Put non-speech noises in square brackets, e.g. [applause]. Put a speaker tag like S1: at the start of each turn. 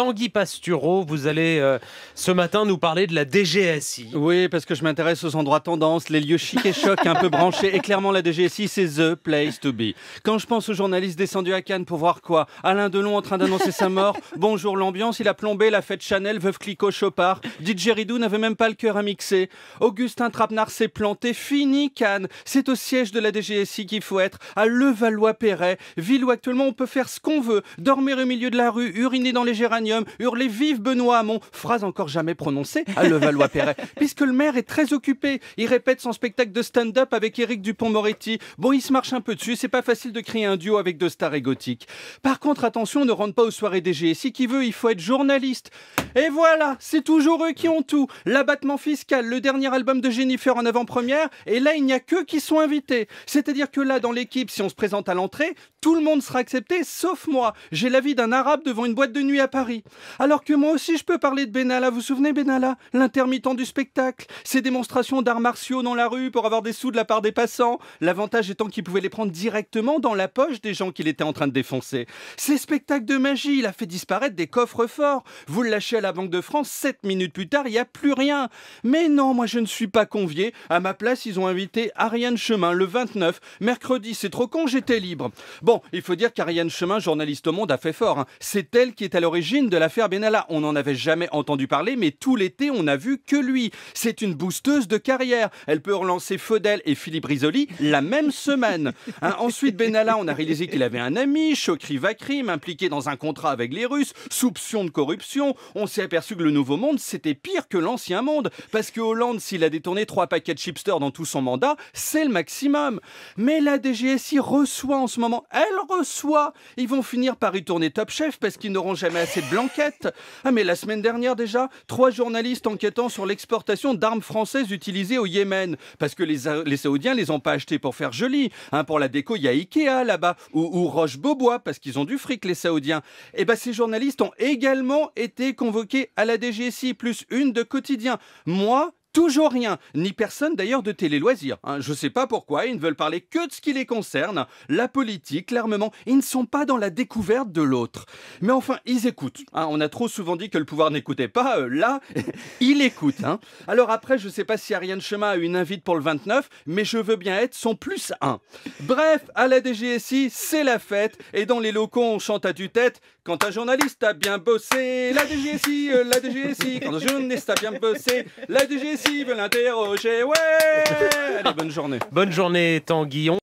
S1: Tanguy Pastureau, vous allez euh, ce matin nous parler de la DGSI. Oui, parce que je m'intéresse aux endroits tendance, les lieux chic et chocs, un peu branchés. Et clairement, la DGSI, c'est The Place to Be. Quand je pense aux journalistes descendus à Cannes pour voir quoi Alain Delon en train d'annoncer sa mort. [laughs] Bonjour l'ambiance, il a plombé la fête Chanel, veuve Clicot, Chopard. DJ Ridou n'avait même pas le cœur à mixer. Augustin Trapenard s'est planté. Fini Cannes. C'est au siège de la DGSI qu'il faut être, à Levallois-Perret, ville où actuellement on peut faire ce qu'on veut, dormir au milieu de la rue, uriner dans les géraniums hurler vive Benoît Hamon, phrase encore jamais prononcée à Levallois-Perret, [laughs] puisque le maire est très occupé. Il répète son spectacle de stand-up avec Éric Dupont-Moretti. Bon, il se marche un peu dessus, c'est pas facile de créer un duo avec deux stars égotiques. Par contre, attention, ne rentre pas aux soirées des si qui veut, il faut être journaliste. Et voilà, c'est toujours eux qui ont tout. L'abattement fiscal, le dernier album de Jennifer en avant-première, et là, il n'y a que qui sont invités. C'est-à-dire que là, dans l'équipe, si on se présente à l'entrée, tout le monde sera accepté, sauf moi. J'ai l'avis d'un arabe devant une boîte de nuit à Paris. Alors que moi aussi je peux parler de Benalla, vous vous souvenez Benalla L'intermittent du spectacle, ses démonstrations d'arts martiaux dans la rue pour avoir des sous de la part des passants, l'avantage étant qu'il pouvait les prendre directement dans la poche des gens qu'il était en train de défoncer. Ses spectacles de magie, il a fait disparaître des coffres forts. Vous le lâchez à la Banque de France, 7 minutes plus tard, il n'y a plus rien. Mais non, moi je ne suis pas convié. À ma place, ils ont invité Ariane Chemin le 29. Mercredi, c'est trop con, j'étais libre. Bon, il faut dire qu'Ariane Chemin, journaliste au monde, a fait fort. Hein. C'est elle qui est à l'origine de l'affaire Benalla. On n'en avait jamais entendu parler, mais tout l'été, on n'a vu que lui. C'est une boosteuse de carrière. Elle peut relancer Faudel et Philippe Risoli la même semaine. [laughs] Hein, ensuite, Benalla, on a réalisé qu'il avait un ami, Chokri Vakrim, impliqué dans un contrat avec les Russes, soupçon de corruption. On s'est aperçu que le Nouveau Monde, c'était pire que l'ancien monde, parce que Hollande, s'il a détourné trois paquets de chipsters dans tout son mandat, c'est le maximum. Mais la DGSI reçoit en ce moment, elle reçoit. Ils vont finir par y tourner Top Chef parce qu'ils n'auront jamais assez de Blanquette. Ah mais la semaine dernière déjà, trois journalistes enquêtant sur l'exportation d'armes françaises utilisées au Yémen. Parce que les, les Saoudiens les ont pas achetées pour faire joli. Hein, pour la déco, il y a Ikea là-bas, ou, Roche Beaubois, parce qu'ils ont du fric les Saoudiens. Et eh bien ces journalistes ont également été convoqués à la DGSI, plus une de quotidien. Moi, Toujours rien, ni personne d'ailleurs de télé-loisirs. Hein. Je sais pas pourquoi, ils ne veulent parler que de ce qui les concerne, la politique, clairement. ils ne sont pas dans la découverte de l'autre. Mais enfin, ils écoutent. Hein. On a trop souvent dit que le pouvoir n'écoutait pas, euh, là, [laughs] il écoute. Hein. Alors après, je sais pas si Ariane Chema a une invite pour le 29, mais je veux bien être son plus 1. Bref, à la DGSI, c'est la fête, et dans les locaux, on chante à du tête quand un journaliste a bien bossé, la DGSI, euh, la DGSI, quand un journaliste a bien bossé, la DGSI, s'ils veulent l'interroger, ouais Allez, bonne journée. Bonne journée, Guillaume.